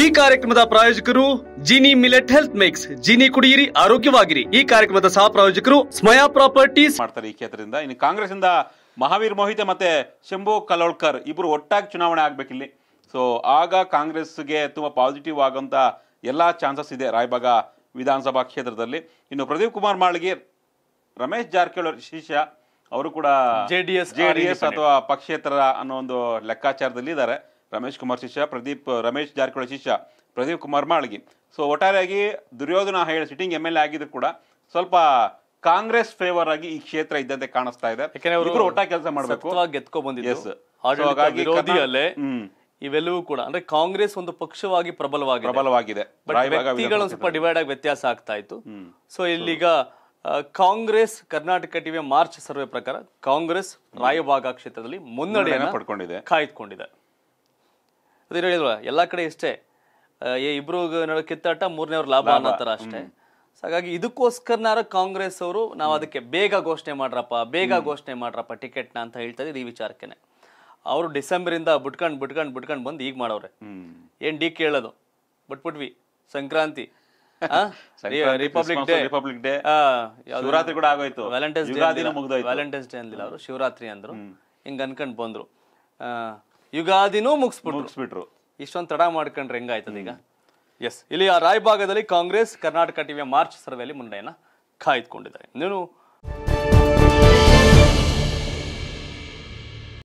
ಈ ಕಾರ್ಯಕ್ರಮದ ಪ್ರಾಯೋಜಕರು Jini millet health mix Jini ಕುಡಿಯಿರಿ ಆರೋಗ್ಯವಾಗಿರಿ ಈ ಕಾರ್ಯಕ್ರಮದ ಸಹ ಪ್ರಾಯೋಜಕರು ಸ್ಮಯಾ ಪ್ರಾಪರ್ಟೀಸ್ ಮಾಡ್ತಾರೆ ಈ ಕ್ಷೇತ್ರದಿಂದ ಇನ್ನು ಕಾಂಗ್ರೆಸ್ ಇಂದ ಮಹಾವೀರ್ ಮೋಹಿತೆ ಮತ್ತೆ ಶಂಭು ಕಲೋಳ್ಕರ್ ಇಬ್ರು ಒಟ್ಟಾಗಿ ಚುನಾವಣೆ ಆಗ್ಬೇಕಿಲ್ಲಿ ಸೊ ಆಗ ಕಾಂಗ್ರೆಸ್ಗೆ ತುಂಬಾ ಪಾಸಿಟಿವ್ ಆಗುವಂತ ಎಲ್ಲಾ ಚಾನ್ಸಸ್ ಇದೆ ರಾಯಬಾಗ ವಿಧಾನಸಭಾ ಕ್ಷೇತ್ರದಲ್ಲಿ ಇನ್ನು ಪ್ರದೀಪ್ ಕುಮಾರ್ ಮಾಳಿಗೆ ರಮೇಶ್ ಜಾರಕಿಹೊಳಿ ಶಿಷ್ಯ ಅವರು ಕೂಡ JDS D J D S ಅಥವಾ ಪಕ್ಷೇತರ ಅನ್ನೋ ಒಂದು ಲೆಕ್ಕಾಚಾರದಲ್ಲಿ ಇದ್ದಾರೆ ರಮೇಶ್ ಕುಮಾರ್ ಶಿಷ್ಯ ಪ್ರದೀಪ್ ರಮೇಶ್ ಜಾರಕಿಹೊಳಿ ಶಿಷ್ಯ ಪ್ರದೀಪ್ ಕುಮಾರ್ ಮಾಳ್ಗಿ ಸೊ ಒಟ್ಟಾರೆಯಾಗಿ ದುರ್ಯೋಧನ ಹೇಳಿ ಸಿಟ್ಟಿಂಗ್ ಎಮ್ ಎಲ್ ಎ ಆಗಿದ್ರು ಕೂಡ ಸ್ವಲ್ಪ ಕಾಂಗ್ರೆಸ್ ಫೇವರ್ ಆಗಿ ಈ ಕ್ಷೇತ್ರ ಇದ್ದಂತೆ ಕಾಣಿಸ್ತಾ ಇದೆ ಯಾಕಂದ್ರೆ ಒಟ್ಟಾಗಿ ಕೆಲಸ ಮಾಡಬೇಕು ಗೆದ್ಕೊ ಬಂದಿದೆ ಇವೆಲ್ಲವೂ ಕೂಡ ಅಂದ್ರೆ ಕಾಂಗ್ರೆಸ್ ಒಂದು ಪಕ್ಷವಾಗಿ ಪ್ರಬಲವಾಗಿದೆ ಪ್ರಬಲವಾಗಿದೆ ಸ್ವಲ್ಪ ಡಿವೈಡ್ ಆಗಿ ವ್ಯತ್ಯಾಸ ಆಗ್ತಾ ಇತ್ತು ಸೊ ಇಲ್ಲಿಗ ಕಾಂಗ್ರೆಸ್ ಕರ್ನಾಟಕ ಟಿವಿಯ ಮಾರ್ಚ್ ಸರ್ವೆ ಪ್ರಕಾರ ಕಾಂಗ್ರೆಸ್ ರಾಯಭಾಗ ಕ್ಷೇತ್ರದಲ್ಲಿ ಮುನ್ನಡೆಯನ್ನು ಪಡ್ಕೊಂಡಿದೆ ಕಾಯ್ದುಕೊಂಡಿದೆ ಅದೇ ಹೇಳಿದ್ರು ಎಲ್ಲ ಕಡೆ ಇಷ್ಟೇ ಇಬ್ರು ನಡುವೆ ಕಿತ್ತಾಟ ಮೂರನೇವ್ರ ಲಾಭ ಅನ್ನೋ ಅಷ್ಟೇ ಹಾಗಾಗಿ ಇದಕ್ಕೋಸ್ಕರನಾರ ಕಾಂಗ್ರೆಸ್ ಅವರು ನಾವು ಅದಕ್ಕೆ ಬೇಗ ಘೋಷಣೆ ಮಾಡ್ರಪ್ಪ ಬೇಗ ಘೋಷಣೆ ಮಾಡ್ರಪ್ಪ ನ ಅಂತ ಹೇಳ್ತಾ ಇದ್ದೀವಿ ಈ ವಿಚಾರಕ್ಕೆ ಅವರು ಡಿಸೆಂಬರಿಂದ ಬಿಟ್ಕೊಂಡು ಬಿಟ್ಕೊಂಡು ಬಿಟ್ಕೊಂಡು ಬಂದು ಈಗ ಮಾಡವ್ರೆ ಏನ್ ಡಿ ಕೇಳೋದು ಬಿಟ್ಬಿಟ್ವಿ Sankranti republic day republic day Shivaratri ಕೂಡ ಆಗೋಯ್ತು ವ್ಯಾಲೆಂಟೈನ್ಸ್ ಡೇ ವ್ಯಾಲೆಂಟೈನ್ಸ್ ಡೇ ಅಂದಿಲ್ಲ ಅವರು ಶಿವರಾತ್ರಿ ಅಂದ್ರು ಹಿಂಗ ಅನ್ಕೊಂಡು ಬಂದ್ರು ಯುಗಾದಿನೂ ಮುಗಿಸ್ಬಿಟ್ರು ಮುಗಿಸ್ಬಿಟ್ರು ಇಷ್ಟೊಂದು ತಡ ಮಾಡ್ಕೊಂಡ್ರೆ ಹೆಂಗಾಯ್ತದ ಈಗ ಎಸ್ ಇಲ್ಲಿ ಆ ರಾಯಭಾಗದಲ್ಲಿ ಕಾಂಗ್ರೆಸ್ ಕರ್ನಾಟಕ ಟಿವಿಯ ಮಾರ್ಚ್ ಸರ್ವೆಯಲ್ಲಿ ಮುನ್ನಡೆಯನ್ನ ಕಾಯ್ದುಕೊಂಡಿದ್ದಾರೆ ನೀನು